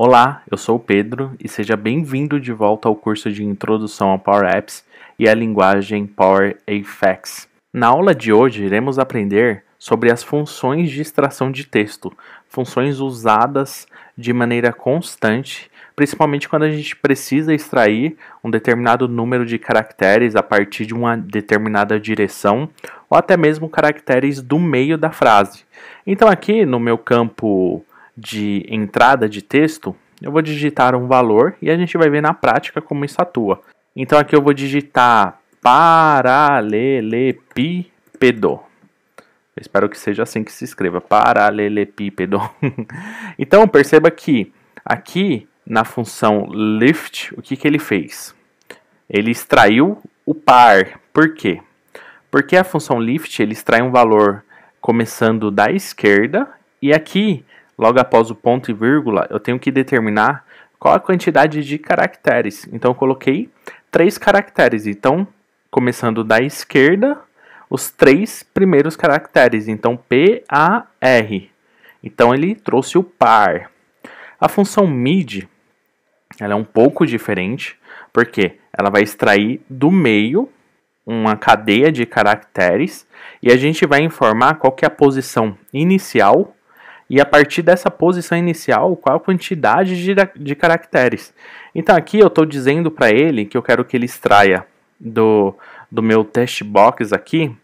Olá, eu sou o Pedro e seja bem-vindo de volta ao curso de Introdução a Power Apps e a linguagem Power Effects. Na aula de hoje, iremos aprender sobre as funções de extração de texto, funções usadas de maneira constante, principalmente quando a gente precisa extrair um determinado número de caracteres a partir de uma determinada direção, ou até mesmo caracteres do meio da frase. Então, aqui no meu campo de entrada de texto, eu vou digitar um valor e a gente vai ver na prática como isso atua. Então aqui eu vou digitar paralelepípedo. Eu espero que seja assim que se escreva, paralelepípedo. então perceba que aqui na função lift, o que, que ele fez? Ele extraiu o par. Por quê? Porque a função lift ele extrai um valor começando da esquerda e aqui logo após o ponto e vírgula, eu tenho que determinar qual a quantidade de caracteres. Então, eu coloquei três caracteres. Então, começando da esquerda, os três primeiros caracteres. Então, P, A, R. Então, ele trouxe o par. A função mid ela é um pouco diferente, porque ela vai extrair do meio uma cadeia de caracteres e a gente vai informar qual é a posição inicial e a partir dessa posição inicial, qual a quantidade de, de caracteres. Então aqui eu estou dizendo para ele que eu quero que ele extraia do, do meu test box aqui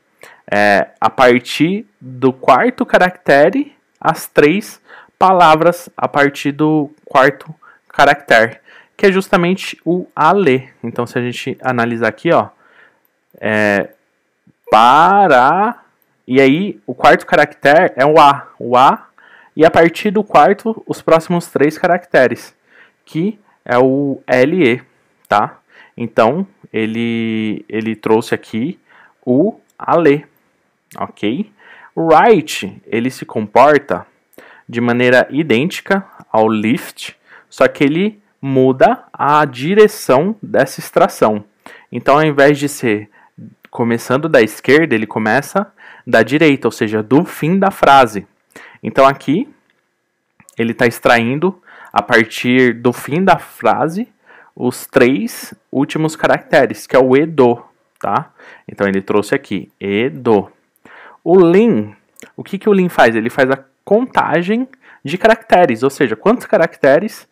é, a partir do quarto caractere as três palavras a partir do quarto caractere, que é justamente o ale. Então se a gente analisar aqui, ó, é, para e aí, o quarto caractere é o A. O A e a partir do quarto, os próximos três caracteres, que é o LE, tá? Então, ele, ele trouxe aqui o ALE, ok? O WRITE, ele se comporta de maneira idêntica ao LIFT, só que ele muda a direção dessa extração. Então, ao invés de ser começando da esquerda, ele começa da direita, ou seja, do fim da frase. Então aqui ele está extraindo a partir do fim da frase os três últimos caracteres, que é o edo, tá? Então ele trouxe aqui edo. O lin, o que que o lin faz? Ele faz a contagem de caracteres, ou seja, quantos caracteres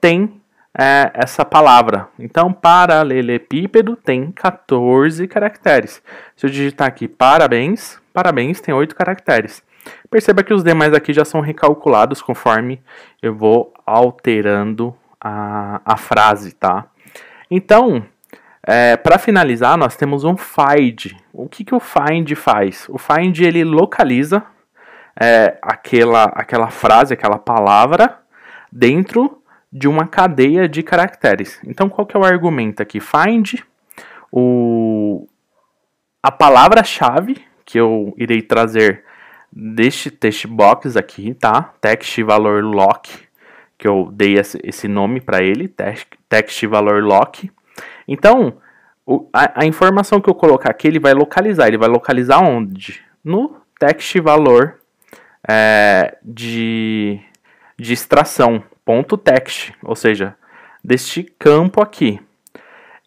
tem é, essa palavra. Então, paralelepípedo tem 14 caracteres. Se eu digitar aqui parabéns, parabéns tem 8 caracteres. Perceba que os demais aqui já são recalculados conforme eu vou alterando a, a frase, tá? Então, é, para finalizar, nós temos um find. O que, que o find faz? O find ele localiza é, aquela, aquela frase, aquela palavra dentro de uma cadeia de caracteres. Então, qual que é o argumento aqui? Find o, a palavra-chave que eu irei trazer deste text box aqui, tá? Text valor lock, que eu dei esse nome para ele, text valor lock. Então, a, a informação que eu colocar aqui, ele vai localizar. Ele vai localizar onde? No text valor é, de, de extração, ponto text, ou seja, deste campo aqui.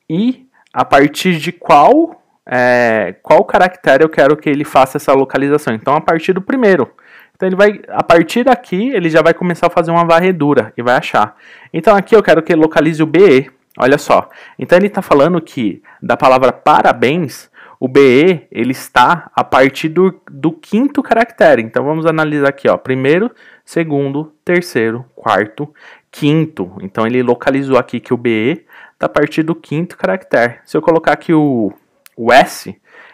E a partir de qual é, qual caractere eu quero que ele faça essa localização. Então, a partir do primeiro. Então, ele vai, a partir daqui, ele já vai começar a fazer uma varredura e vai achar. Então, aqui eu quero que ele localize o BE. Olha só. Então, ele está falando que da palavra parabéns, o BE ele está a partir do, do quinto caractere. Então, vamos analisar aqui. Ó, primeiro, segundo, terceiro, quarto, quinto. Então, ele localizou aqui que o BE está a partir do quinto caractere. Se eu colocar aqui o o S,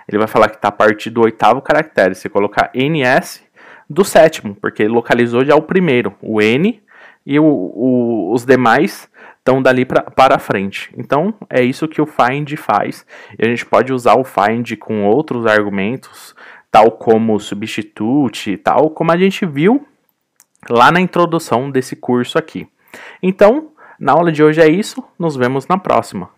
ele vai falar que está a partir do oitavo caractere. Se colocar NS, do sétimo, porque ele localizou já o primeiro, o N, e o, o, os demais estão dali pra, para frente. Então, é isso que o find faz. E a gente pode usar o find com outros argumentos, tal como substitute, tal como a gente viu lá na introdução desse curso aqui. Então, na aula de hoje é isso, nos vemos na próxima.